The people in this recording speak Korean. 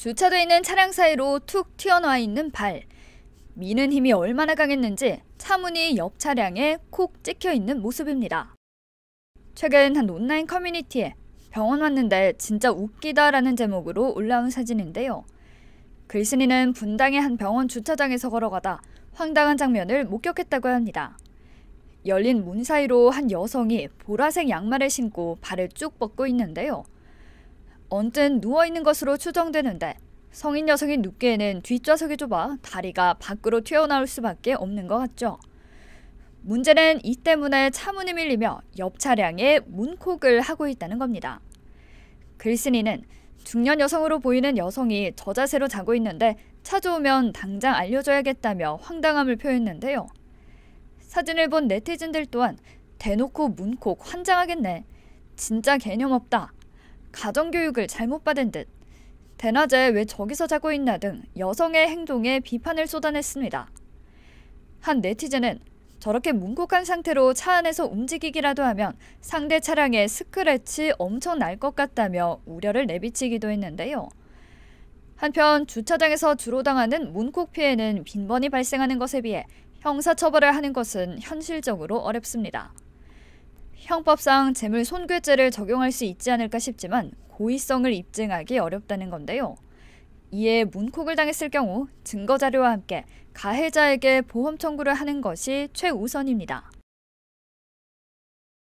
주차돼 있는 차량 사이로 툭 튀어나와 있는 발. 미는 힘이 얼마나 강했는지 차문이 옆 차량에 콕 찍혀 있는 모습입니다. 최근 한 온라인 커뮤니티에 병원 왔는데 진짜 웃기다라는 제목으로 올라온 사진인데요. 글쓴이는 분당의 한 병원 주차장에서 걸어가다 황당한 장면을 목격했다고 합니다. 열린 문 사이로 한 여성이 보라색 양말을 신고 발을 쭉 뻗고 있는데요. 언젠 누워있는 것으로 추정되는데 성인 여성이 눕기에는 뒷좌석이 좁아 다리가 밖으로 튀어나올 수밖에 없는 것 같죠. 문제는 이 때문에 차문이 밀리며 옆 차량에 문콕을 하고 있다는 겁니다. 글쓴이는 중년 여성으로 보이는 여성이 저자세로 자고 있는데 찾아오면 당장 알려줘야겠다며 황당함을 표했는데요. 사진을 본 네티즌들 또한 대놓고 문콕 환장하겠네. 진짜 개념 없다. 가정교육을 잘못 받은 듯, 대낮에 왜 저기서 자고 있나 등 여성의 행동에 비판을 쏟아냈습니다. 한 네티즌은 저렇게 뭉곡한 상태로 차 안에서 움직이기라도 하면 상대 차량에 스크래치 엄청 날 것 같다며 우려를 내비치기도 했는데요. 한편 주차장에서 주로 당하는 문콕 피해는 빈번히 발생하는 것에 비해 형사처벌을 하는 것은 현실적으로 어렵습니다. 형법상 재물 손괴죄를 적용할 수 있지 않을까 싶지만 고의성을 입증하기 어렵다는 건데요. 이에 문콕을 당했을 경우 증거자료와 함께 가해자에게 보험 청구를 하는 것이 최우선입니다.